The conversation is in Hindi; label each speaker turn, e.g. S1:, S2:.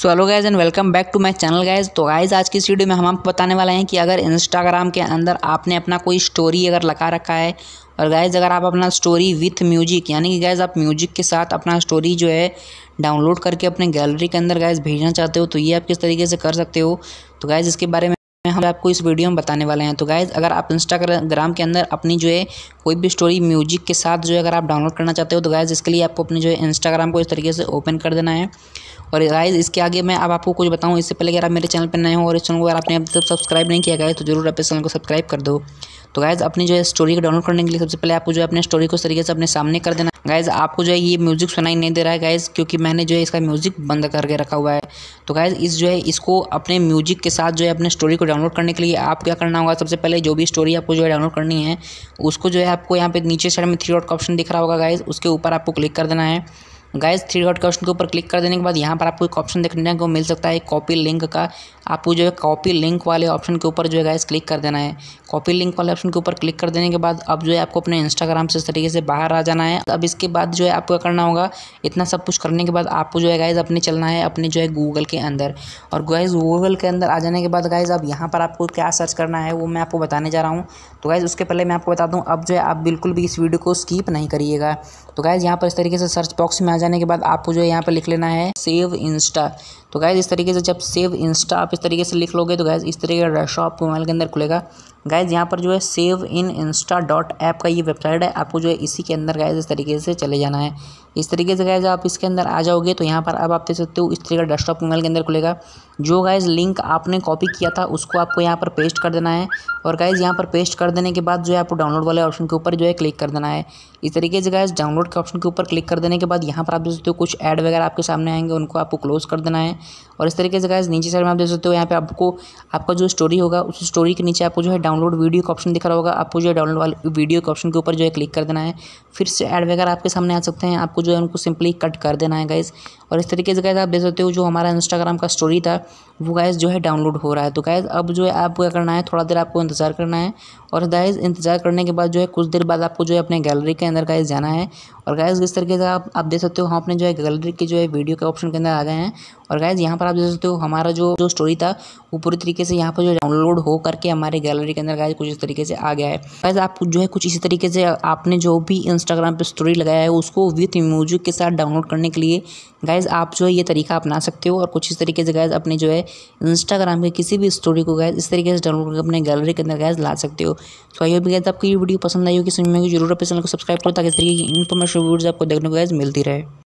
S1: so hello guys and welcome back to my channel guys तो गाइज आज की इस वीडियो में हम आपको बताने वाले हैं कि अगर इंस्टाग्राम के अंदर आपने अपना कोई स्टोरी अगर लगा रखा है और गाइज अगर आप अपना स्टोरी विथ म्यूजिक यानी कि गाइज आप म्यूजिक के साथ अपना स्टोरी जो है डाउनलोड करके अपने गैलरी के अंदर गाइज भेजना चाहते हो तो ये आप किस तरीके से कर सकते हो तो गाइज इसके बारे में हम आपको इस वीडियो में बताने वाले हैं तो गाइज अगर आप इंस्टाग्राम के अंदर अपनी जो है कोई भी स्टोरी म्यूजिक के साथ जो है अगर आप डाउनलोड करना चाहते हो तो गाइज इसके लिए आपको अपने जो है इंस्टाग्राम को इस तरीके से ओपन कर देना है और गाइज इसके आगे मैं अब आपको कुछ बताऊँ इससे पहले अगर आप मेरे चैनल पर नए हो और इस चैनल को अगर आपने अब तक सब्सक्राइब नहीं किया गया तो जरूर आप इस चैनल को सब्सक्राइब कर दो तो गाइज अपनी जो है स्टोरी को डाउनलोड करने के लिए सबसे पहले आपको जो है अपने स्टोरी को इस तरीके से अपने सामने कर देना गाइज़ आपको जो है ये म्यूज़िक सुनाई नहीं दे रहा है गाइज़ क्योंकि मैंने जो है इसका म्यूज़िक बंद करके रखा हुआ है तो गाइज़ इस जो है इसको अपने म्यूज़िक के साथ जो है अपने स्टोरी को डाउनलोड करने के लिए आप क्या करना होगा सबसे पहले जो भी स्टोरी आपको जो है डाउनलोड करनी है उसको जो है आपको यहाँ पे नीचे साइड में थ्री डॉट का ऑप्शन दिख रहा होगा गाइज़ उसके ऊपर आपको क्लिक कर देना है गाइस थ्री डॉट के ऑप्शन के ऊपर क्लिक कर देने के बाद यहाँ पर आपको एक ऑप्शन देखने को मिल सकता है कॉपी लिंक का आपको जो है कॉपी लिंक वाले ऑप्शन के ऊपर जो है गाइस क्लिक कर देना है कॉपी लिंक वाले ऑप्शन के ऊपर क्लिक कर देने के बाद अब जो है आपको अपने इंस्टाग्राम से इस तरीके से बाहर आ जाना है अब इसके बाद जो है आपको करना होगा इतना सब कुछ करने के बाद आपको जो है गाइज अपने चलना है अपने जो है गूगल के अंदर और गाइज गूगल के अंदर आ जाने के बाद गाइज अब यहाँ पर आपको क्या सर्च करना है वो मैं आपको बताने जा रहा हूँ तो गाइज उसके पहले मैं आपको बता दूँ अब जो है आप बिल्कुल भी इस वीडियो को स्कीप नहीं करिएगा तो गाइज यहाँ पर इस तरीके से सर्च बॉक्स में आ जाने के बाद आपको जो यहाँ पर लिख लेना है सेव इंस्टा तो गैज़ इस तरीके से जब सेव इंस्टा आप इस तरीके से लिख लोगे तो गैज़ इस तरीके का डाटा आपको मोबाइल के अंदर खुलेगा गाइज यहाँ पर जो है save in insta dot app का ये वेबसाइट है आपको जो है इसी के अंदर गाइज इस तरीके से चले जाना है इस तरीके से गाइज आप इसके अंदर आ जाओगे तो यहाँ पर अब आप देख सकते हो इस तरीके का डेस्कटॉप मोबाइल के अंदर खुलेगा जो गाइज लिंक आपने कॉपी किया था उसको आपको यहाँ पर पेस्ट कर देना है और गाइज यहाँ पर पेस्ट कर देने के बाद जो है आपको डाउनलोड वाले ऑप्शन के ऊपर जो है क्लिक कर देना है इस तरीके से गाइज डाउनलोड के ऑप्शन के ऊपर क्लिक कर देने के बाद यहाँ पर आप देख सकते हो कुछ ऐड वगैरह आपके सामने आएंगे उनको आपको क्लोज कर देना है और इस तरीके से गाइज नीचे साइड में आप देख सकते हो यहाँ पर आपको आपका जो स्टोरी होगा उस स्टोरी के नीचे आपको जो है डाउनलोड वीडियो का ऑप्शन दिख रहा होगा आपको जो है डाउनलोड वाले वीडियो के ऑप्शन के ऊपर जो है क्लिक कर देना है फिर से ऐड वगैरह आपके सामने आ सकते हैं आपको जो है उनको सिंपली कट कर देना है गाइज़ और इस तरीके से गाइज आप देख सकते हो जो हमारा इंस्टाग्राम का स्टोरी था वो गाइज़ जो है डाउनलोड हो रहा है तो गाइज़ अब जो है आपको क्या करना है थोड़ा देर आपको इंतज़ार करना है और गाइज इंतजार करने के बाद जो है कुछ देर बाद आपको जो है अपने गैलरी के अंदर गाइज जाना है और गाइज इस तरीके से आप आप देख सकते हो हम अपने जो है गैलरी के जो है वीडियो के ऑप्शन के अंदर आ गए हैं और गाइज यहाँ पर आप देख सकते हो हमारा जो जो स्टोरी था वो पूरी तरीके से यहाँ पर जो डाउनलोड हो करके हमारे गैलरी के अंदर गाइज कुछ इस तरीके से आ गया है गाइज आप जो है कुछ इसी तरीके से आपने जो भी इंस्टाग्राम पर स्टोरी लगाया है उसको विथ म्यूजिक के साथ डाउनलोड करने के लिए गाइज आप जो है ये तरीका अपना सकते हो और कुछ इस तरीके से गाइज अपने जो है इंस्टाग्राम के किसी भी स्टोरी को गाइज इस तरीके से डाउनलोड करके अपने गैलरी के अंदर गाइज ला सकते हो तो आइए गैस आपको ये वीडियो पसंद आई होगी समझ में जरूर अपने चैनल को सब्सक्राइब करो ताकि इस तरीके की इन्फॉर्मेशन वीडियो आपको देखने को गैस मिलती रहे